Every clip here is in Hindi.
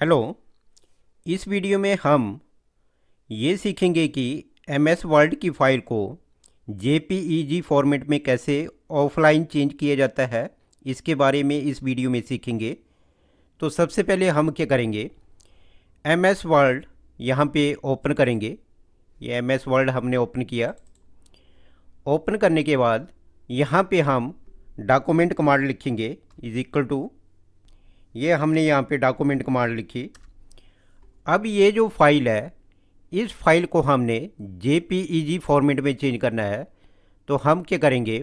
हेलो इस वीडियो में हम ये सीखेंगे कि एम एस वर्ल्ड की फ़ाइल को जे फॉर्मेट में कैसे ऑफलाइन चेंज किया जाता है इसके बारे में इस वीडियो में सीखेंगे तो सबसे पहले हम क्या करेंगे एम एस वर्ल्ड यहाँ पे ओपन करेंगे ये एम एस वर्ल्ड हमने ओपन किया ओपन करने के बाद यहाँ पे हम डॉक्यूमेंट कमांड लिखेंगे इज इक्वल टू ये हमने यहाँ पे डॉक्यूमेंट कमांड लिखी अब ये जो फाइल है इस फाइल को हमने जे फॉर्मेट e में चेंज करना है तो हम क्या करेंगे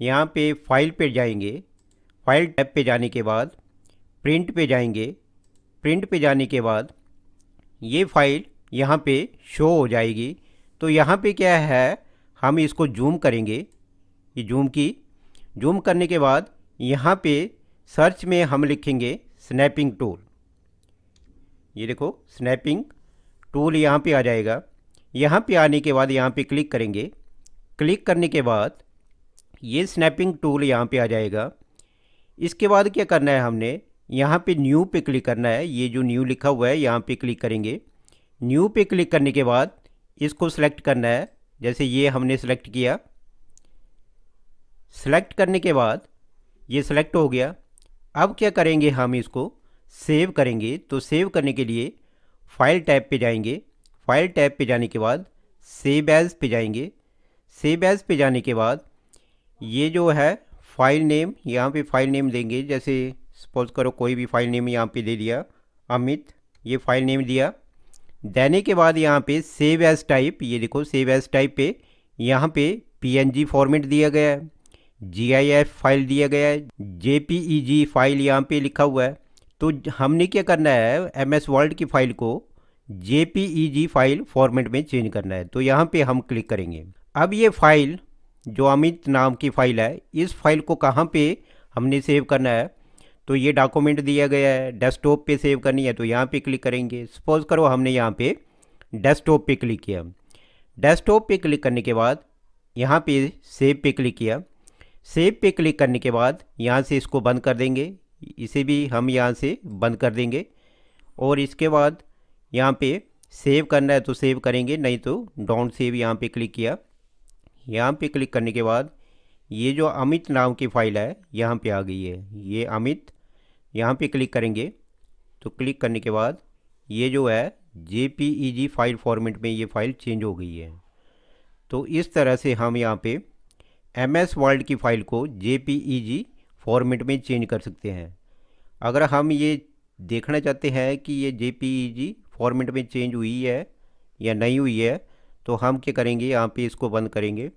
यहाँ पे फाइल पे जाएंगे फाइल टैब पे जाने के बाद प्रिंट पे जाएंगे प्रिंट पे जाने के बाद ये फाइल यहाँ पे शो हो जाएगी तो यहाँ पे क्या है हम इसको जूम करेंगे ये जूम की जूम करने के बाद यहाँ पे सर्च में हम लिखेंगे स्नैपिंग टूल ये देखो स्नैपिंग टूल यहाँ पे आ जाएगा यहाँ पे आने के बाद यहाँ पे क्लिक करेंगे क्लिक करने के बाद ये स्नैपिंग टूल यहाँ पे आ जाएगा इसके बाद क्या करना है हमने यहाँ पे न्यू पे क्लिक करना है ये जो न्यू लिखा हुआ है यहाँ पे क्लिक करेंगे न्यू पे क्लिक करने के बाद इसको सेलेक्ट करना है जैसे ये हमने सेलेक्ट किया सेलेक्ट करने के बाद ये सिलेक्ट हो गया अब क्या करेंगे हम इसको सेव करेंगे तो सेव करने के लिए फाइल टैब पे जाएंगे फाइल टैब पे जाने के बाद सेव एज़ पे जाएंगे सेव एज़ पे जाने के बाद ये जो है फाइल नेम यहाँ पे फाइल नेम देंगे जैसे सपोज करो कोई भी फाइल नेम यहाँ पे दे दिया अमित ये फाइल नेम दिया देने के बाद यहाँ पे सेव एज़ टाइप ये देखो सेव एज़ टाइप पे यहाँ पे पी फॉर्मेट दिया गया है जीआईएफ फाइल दिया गया है जेपीईजी फाइल e यहाँ पे लिखा हुआ है तो हमने क्या करना है एमएस वर्ल्ड की फाइल को जेपीईजी फाइल फॉर्मेट में चेंज करना है तो यहाँ पे हम क्लिक करेंगे अब ये फाइल जो अमित नाम की फाइल है इस फाइल को कहाँ पे हमने सेव करना है तो ये डॉक्यूमेंट दिया गया है डेस्कटॉप पे सेव करनी है तो यहाँ पे क्लिक करेंगे सपोज करो हमने यहाँ पे डेस्कटॉप पे क्लिक किया डेस्कटॉप पे क्लिक करने के बाद यहाँ पे सेव पे क्लिक किया सेव पे क्लिक करने के बाद यहाँ से इसको बंद कर देंगे इसे भी हम यहाँ से बंद कर देंगे और इसके बाद यहाँ पे सेव करना है तो सेव करेंगे नहीं तो डाउन सेव यहाँ पे क्लिक किया यहाँ पे क्लिक करने के बाद ये जो अमित नाम की फ़ाइल है यहाँ पे आ गई है ये अमित यहाँ पे क्लिक करेंगे तो क्लिक करने के बाद ये जो है J P E G file format में ये फ़ाइल चेंज हो गई है तो इस तरह से हम यहाँ पर एम एस वर्ल्ड की फ़ाइल को J P E G format में चेंज कर सकते हैं अगर हम ये देखना चाहते हैं कि ये J P E G format में चेंज हुई है या नहीं हुई है तो हम क्या करेंगे यहाँ पे इसको बंद करेंगे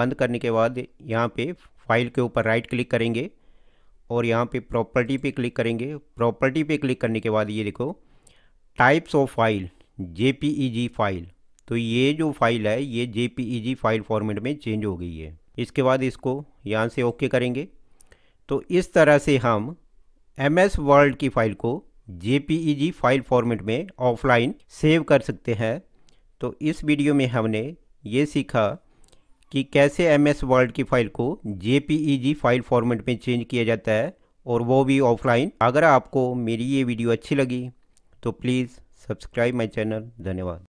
बंद करने के बाद यहाँ पे फाइल के ऊपर राइट क्लिक करेंगे और यहाँ पे प्रॉपर्टी पे क्लिक करेंगे प्रॉपर्टी पे क्लिक करने के बाद ये देखो types of file J P E G file तो ये जो फाइल है ये J P E G file format में चेंज हो गई है इसके बाद इसको यहाँ से ओके करेंगे तो इस तरह से हम एम एस वर्ल्ड की फ़ाइल को जे फाइल फॉर्मेट में ऑफलाइन सेव कर सकते हैं तो इस वीडियो में हमने ये सीखा कि कैसे एम एस वर्ल्ड की फ़ाइल को जे फाइल फॉर्मेट में चेंज किया जाता है और वो भी ऑफलाइन अगर आपको मेरी ये वीडियो अच्छी लगी तो प्लीज़ सब्सक्राइब माई चैनल धन्यवाद